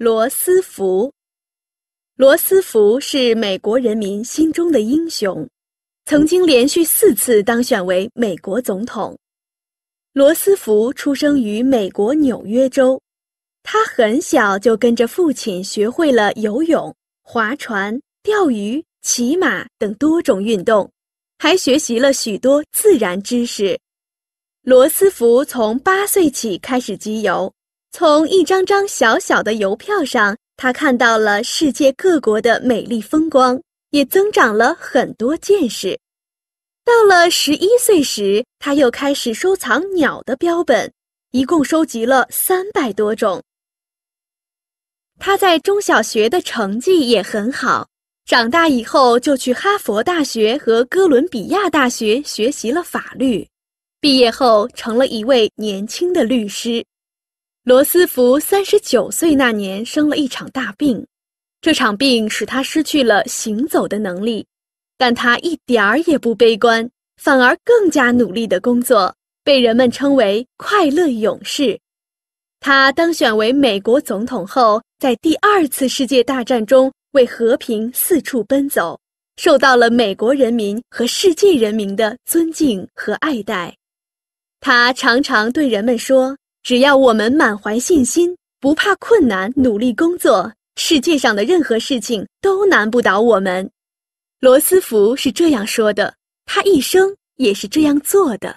罗斯福，罗斯福是美国人民心中的英雄，曾经连续四次当选为美国总统。罗斯福出生于美国纽约州，他很小就跟着父亲学会了游泳、划船、钓鱼、骑马等多种运动，还学习了许多自然知识。罗斯福从八岁起开始集邮。从一张张小小的邮票上，他看到了世界各国的美丽风光，也增长了很多见识。到了十一岁时，他又开始收藏鸟的标本，一共收集了三百多种。他在中小学的成绩也很好，长大以后就去哈佛大学和哥伦比亚大学学习了法律，毕业后成了一位年轻的律师。罗斯福三十九岁那年生了一场大病，这场病使他失去了行走的能力，但他一点儿也不悲观，反而更加努力地工作，被人们称为“快乐勇士”。他当选为美国总统后，在第二次世界大战中为和平四处奔走，受到了美国人民和世界人民的尊敬和爱戴。他常常对人们说。只要我们满怀信心，不怕困难，努力工作，世界上的任何事情都难不倒我们。罗斯福是这样说的，他一生也是这样做的。